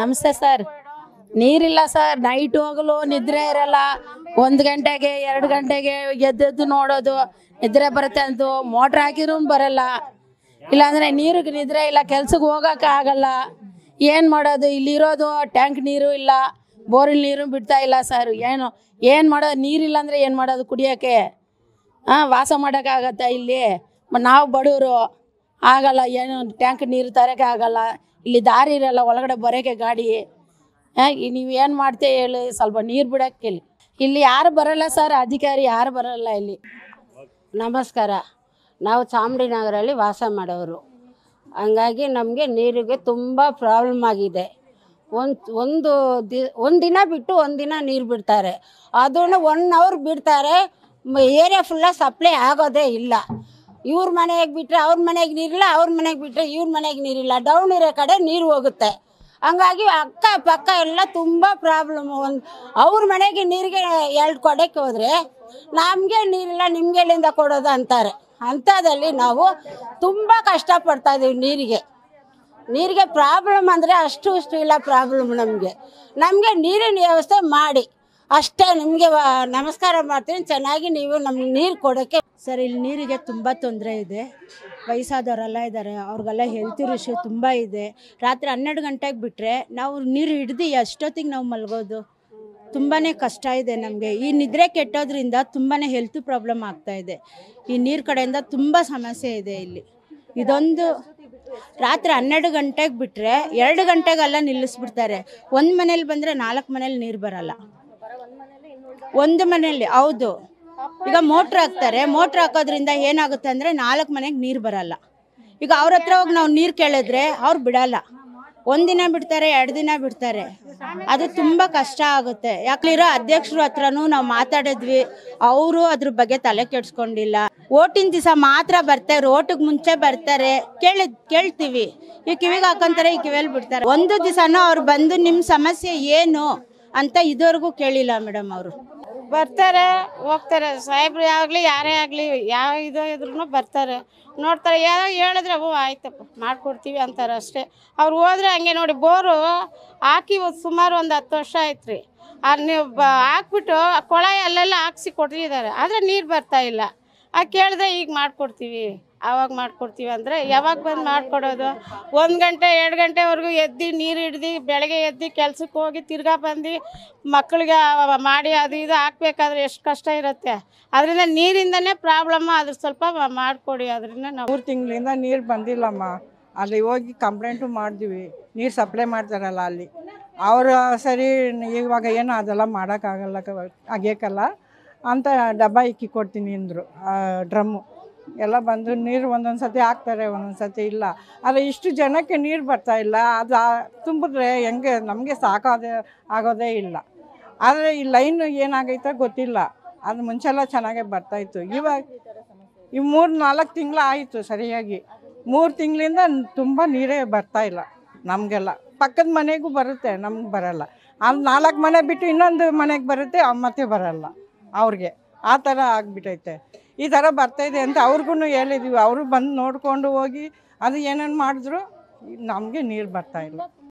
ನಮಸ್ತೆ ಸರ್ ನೀರಿಲ್ಲ sir night ಹೋಗಲು ನಿದ್ರೆ ಇರಲ್ಲ ಒಂದು ಗಂಟೆಗೆ ಎರಡು ಗಂಟೆಗೆ ಎದ್ದೆದ್ದು ನೋಡೋದು ನಿದ್ರೆ ಬರುತ್ತೆ ಅಂತ ಮೋಟ್ರ್ ಹಾಕಿದ್ರು ಬರಲ್ಲ ಇಲ್ಲಾಂದ್ರೆ ನೀರಿಗೆ ನಿದ್ರೆ ಇಲ್ಲ ಕೆಲ್ಸಕ್ಕೆ ಹೋಗಕ್ಕೆ ಆಗಲ್ಲ ಏನು ಮಾಡೋದು ಇಲ್ಲಿರೋದು ಟ್ಯಾಂಕ್ ನೀರು ಇಲ್ಲ ಬೋರಿನ ನೀರು ಬಿಡ್ತಾ ಇಲ್ಲ ಸರ್ ಏನು ಏನು ಮಾಡೋದು ನೀರಿಲ್ಲ ಅಂದ್ರೆ ಏನು ಮಾಡೋದು ಕುಡಿಯೋಕ್ಕೆ ಹಾಂ ವಾಸ ಮಾಡೋಕ್ಕಾಗತ್ತಾ ಇಲ್ಲಿ ನಾವು ಬಡವರು ಆಗಲ್ಲ ಏನು ಟ್ಯಾಂಕ್ ನೀರು ತರೋಕೆ ಆಗಲ್ಲ ಇಲ್ಲಿ ದಾರಿ ಇರಲ್ಲ ಒಳಗಡೆ ಬರೋಕ್ಕೆ ಗಾಡಿ ನೀವು ಏನು ಮಾಡ್ತೀಯ ಹೇಳಿ ಸ್ವಲ್ಪ ನೀರು ಬಿಡೋಕ್ಕೆ ಹೇಳಿ ಇಲ್ಲಿ ಯಾರು ಬರಲ್ಲ ಸರ್ ಅಧಿಕಾರಿ ಯಾರು ಬರಲ್ಲ ಇಲ್ಲಿ ನಮಸ್ಕಾರ ನಾವು ನಗರಲ್ಲಿ ವಾಸ ಮಾಡೋರು ಹಂಗಾಗಿ ನಮಗೆ ನೀರಿಗೆ ತುಂಬ ಪ್ರಾಬ್ಲಮ್ ಆಗಿದೆ ಒಂದು ಒಂದು ದಿ ಬಿಟ್ಟು ಬಿಟ್ಟು ಒಂದಿನ ನೀರು ಬಿಡ್ತಾರೆ ಅದನ್ನು ಒನ್ ಅವರ್ ಬಿಡ್ತಾರೆ ಏರಿಯಾ ಫುಲ್ಲ ಸಪ್ಲೈ ಆಗೋದೇ ಇಲ್ಲ ಇವ್ರ ಮನೆಗೆ ಬಿಟ್ಟರೆ ಅವ್ರ ಮನೆಗೆ ನೀರಿಲ್ಲ ಅವ್ರ ಮನೆಗೆ ಬಿಟ್ಟರೆ ಇವ್ರ ಮನೆಗೆ ನೀರಿಲ್ಲ ಡೌನ್ ಇರೋ ಕಡೆ ನೀರು ಹೋಗುತ್ತೆ ಹಂಗಾಗಿ ಅಕ್ಕ ಪಕ್ಕ ಎಲ್ಲ ತುಂಬ ಪ್ರಾಬ್ಲಮ್ ಒಂದು ಅವ್ರ ಮನೆಗೆ ನೀರಿಗೆ ಎರಡು ಕೊಡೋಕ್ಕೆ ಹೋದರೆ ನಮಗೆ ನೀರಿಲ್ಲ ನಿಮಗೆ ಎಲ್ಲಿಂದ ಕೊಡೋದು ಅಂತಾರೆ ಅಂಥದ್ದಲ್ಲಿ ನಾವು ತುಂಬ ಕಷ್ಟಪಡ್ತಾ ಇದ್ದೀವಿ ನೀರಿಗೆ ನೀರಿಗೆ ಪ್ರಾಬ್ಲಮ್ ಅಂದರೆ ಅಷ್ಟು ಇಷ್ಟು ಇಲ್ಲ ಪ್ರಾಬ್ಲಮ್ ನಮಗೆ ನಮಗೆ ನೀರಿನ ವ್ಯವಸ್ಥೆ ಮಾಡಿ ಅಷ್ಟೇ ನಿಮಗೆ ನಮಸ್ಕಾರ ಮಾಡ್ತೀನಿ ಚೆನ್ನಾಗಿ ನೀವು ನಮ್ಗೆ ನೀರು ಕೊಡೋಕ್ಕೆ ಸರ್ ಇಲ್ಲಿ ನೀರಿಗೆ ತುಂಬ ತೊಂದರೆ ಇದೆ ವಯಸ್ಸಾದವರೆಲ್ಲ ಇದ್ದಾರೆ ಅವ್ರಿಗೆಲ್ಲ ಹೆಲ್ತ್ ಇಶ್ಯೂ ತುಂಬ ಇದೆ ರಾತ್ರಿ ಹನ್ನೆರಡು ಗಂಟೆಗೆ ಬಿಟ್ಟರೆ ನಾವು ನೀರು ಹಿಡ್ದು ಎಷ್ಟೊತ್ತಿಗೆ ನಾವು ಮಲಗೋದು ತುಂಬಾ ಕಷ್ಟ ಇದೆ ನಮಗೆ ಈ ನಿದ್ರೆ ಕೆಟ್ಟೋದ್ರಿಂದ ತುಂಬಾ ಹೆಲ್ತ್ ಪ್ರಾಬ್ಲಮ್ ಆಗ್ತಾ ಇದೆ ಈ ನೀರು ಕಡೆಯಿಂದ ತುಂಬ ಸಮಸ್ಯೆ ಇದೆ ಇಲ್ಲಿ ಇದೊಂದು ರಾತ್ರಿ ಹನ್ನೆರಡು ಗಂಟೆಗೆ ಬಿಟ್ಟರೆ ಎರಡು ಗಂಟೆಗೆಲ್ಲ ನಿಲ್ಲಿಸ್ಬಿಡ್ತಾರೆ ಒಂದು ಮನೇಲಿ ಬಂದರೆ ನಾಲ್ಕು ಮನೇಲಿ ನೀರು ಬರೋಲ್ಲ ಒಂದು ಮನೆಯಲ್ಲಿ ಹೌದು ಈಗ ಮೋಟ್ರ್ ಹಾಕ್ತಾರೆ ಮೋಟ್ರ್ ಹಾಕೋದ್ರಿಂದ ಏನಾಗುತ್ತೆ ಅಂದ್ರೆ ನಾಲ್ಕು ಮನೆಗೆ ನೀರು ಬರಲ್ಲ ಈಗ ಅವ್ರ ಹತ್ರ ಹೋಗಿ ನಾವು ನೀರು ಕೇಳಿದ್ರೆ ಅವ್ರು ಬಿಡಲ್ಲ ಒಂದಿನ ಬಿಡ್ತಾರೆ ಎರಡು ದಿನ ಬಿಡ್ತಾರೆ ಅದು ತುಂಬಾ ಕಷ್ಟ ಆಗುತ್ತೆ ಯಾಕಲಿರೋ ಅಧ್ಯಕ್ಷರ ಹತ್ರನೂ ನಾವು ಮಾತಾಡಿದ್ವಿ ಅವರು ಅದ್ರ ಬಗ್ಗೆ ತಲೆ ಕೆಡ್ಸ್ಕೊಂಡಿಲ್ಲ ಓಟಿನ ದಿವಸ ಮಾತ್ರ ಬರ್ತಾರೆ ಓಟಿಗೆ ಮುಂಚೆ ಬರ್ತಾರೆ ಕೇಳಿ ಕೇಳ್ತೀವಿ ಈ ಕಿವಿಗೆ ಹಾಕೊಂತಾರೆ ಈ ಕಿವಿಯಲ್ಲಿ ಬಿಡ್ತಾರೆ ಒಂದು ದಿವಸನೂ ಅವ್ರು ಬಂದು ನಿಮ್ಮ ಸಮಸ್ಯೆ ಏನು ಅಂತ ಇದುವರೆಗೂ ಕೇಳಿಲ್ಲ ಮೇಡಮ್ ಅವರು ಬರ್ತಾರೆ ಹೋಗ್ತಾರೆ ಸಾಹೇಬ್ರು ಯಾವಾಗಲಿ ಯಾರೇ ಆಗಲಿ ಯಾವ ಇದು ಇದ್ರೂ ಬರ್ತಾರೆ ನೋಡ್ತಾರೆ ಯಾವ ಹೇಳಿದ್ರೆ ಹೂ ಆಯ್ತಪ್ಪ ಮಾಡಿಕೊಡ್ತೀವಿ ಅಂತಾರೆ ಅಷ್ಟೇ ಅವ್ರು ಹೋದ್ರೆ ಹಂಗೆ ನೋಡಿ ಬೋರು ಹಾಕಿ ಸುಮಾರು ಒಂದು ಹತ್ತು ವರ್ಷ ಆಯ್ತು ರೀ ನೀವು ಬ ಹಾಕ್ಬಿಟ್ಟು ಕೊಳ ಅಲ್ಲೆಲ್ಲ ಹಾಕ್ಸಿ ಕೊಟ್ಟಿದ್ದಾರೆ ಆದರೆ ನೀರು ಬರ್ತಾ ಇಲ್ಲ ಆ ಕೇಳಿದ್ರೆ ಈಗ ಮಾಡಿಕೊಡ್ತೀವಿ ಆವಾಗ ಮಾಡ್ಕೊಡ್ತೀವಿ ಅಂದರೆ ಯಾವಾಗ ಬಂದು ಮಾಡಿಕೊಡೋದು ಒಂದು ಗಂಟೆ ಎರಡು ಗಂಟೆವರೆಗೂ ಎದ್ದು ನೀರು ಹಿಡ್ದು ಬೆಳಗ್ಗೆ ಎದ್ದು ಕೆಲ್ಸಕ್ಕೆ ಹೋಗಿ ತಿರ್ಗಾ ಬಂದು ಮಕ್ಕಳಿಗೆ ಮಾಡಿ ಅದು ಇದು ಹಾಕ್ಬೇಕಾದ್ರೆ ಎಷ್ಟು ಕಷ್ಟ ಇರುತ್ತೆ ಅದರಿಂದ ನೀರಿಂದನೇ ಪ್ರಾಬ್ಲಮ್ಮ ಅದ್ರ ಸ್ವಲ್ಪ ಮಾಡಿಕೊಡಿ ಅದರಿಂದ ನಾವು ಮೂರು ತಿಂಗಳಿಂದ ನೀರು ಬಂದಿಲ್ಲಮ್ಮ ಅಲ್ಲಿ ಹೋಗಿ ಕಂಪ್ಲೇಂಟು ಮಾಡಿದ್ವಿ ನೀರು ಸಪ್ಲೈ ಮಾಡ್ತಾರಲ್ಲ ಅಲ್ಲಿ ಅವರು ಸರಿ ಇವಾಗ ಏನು ಅದೆಲ್ಲ ಮಾಡೋಕ್ಕಾಗಲ್ಲ ಆಗೇಕಲ್ಲ ಅಂತ ಡಬ್ಬ ಇಕ್ಕಿ ಕೊಡ್ತೀನಿ ಅಂದರು ಡ್ರಮ್ಮು ಎಲ್ಲ ಬಂದು ನೀರು ಒಂದೊಂದು ಸತಿ ಹಾಕ್ತಾರೆ ಒಂದೊಂದು ಸತಿ ಇಲ್ಲ ಆದರೆ ಇಷ್ಟು ಜನಕ್ಕೆ ನೀರು ಬರ್ತಾ ಇಲ್ಲ ಅದು ತುಂಬಿದ್ರೆ ಹೆಂಗೆ ನಮಗೆ ಸಾಕೋದೇ ಆಗೋದೇ ಇಲ್ಲ ಆದರೆ ಈ ಲೈನ್ ಏನಾಗೈತೋ ಗೊತ್ತಿಲ್ಲ ಅದು ಮುಂಚೆಲ್ಲ ಚೆನ್ನಾಗೆ ಬರ್ತಾಯಿತ್ತು ಇವಾಗ ಈ ಮೂರು ನಾಲ್ಕು ತಿಂಗಳು ಆಯಿತು ಸರಿಯಾಗಿ ಮೂರು ತಿಂಗಳಿಂದ ತುಂಬ ನೀರೇ ಬರ್ತಾಯಿಲ್ಲ ನಮಗೆಲ್ಲ ಪಕ್ಕದ ಮನೆಗೂ ಬರುತ್ತೆ ನಮ್ಗೆ ಬರಲ್ಲ ಅದು ನಾಲ್ಕು ಮನೆ ಬಿಟ್ಟು ಇನ್ನೊಂದು ಮನೆಗೆ ಬರುತ್ತೆ ಮತ್ತೆ ಬರಲ್ಲ ಅವ್ರಿಗೆ ಆ ಥರ ಆಗಿಬಿಟ್ಟೈತೆ ಈ ಥರ ಇದೆ ಅಂತ ಅವ್ರಿಗೂ ಹೇಳಿದ್ದೀವಿ ಅವರು ಬಂದು ನೋಡಿಕೊಂಡು ಹೋಗಿ ಅದು ಏನೇನು ಮಾಡಿದ್ರು ನಮಗೆ ನೀರು ಬರ್ತಾಯಿಲ್ಲ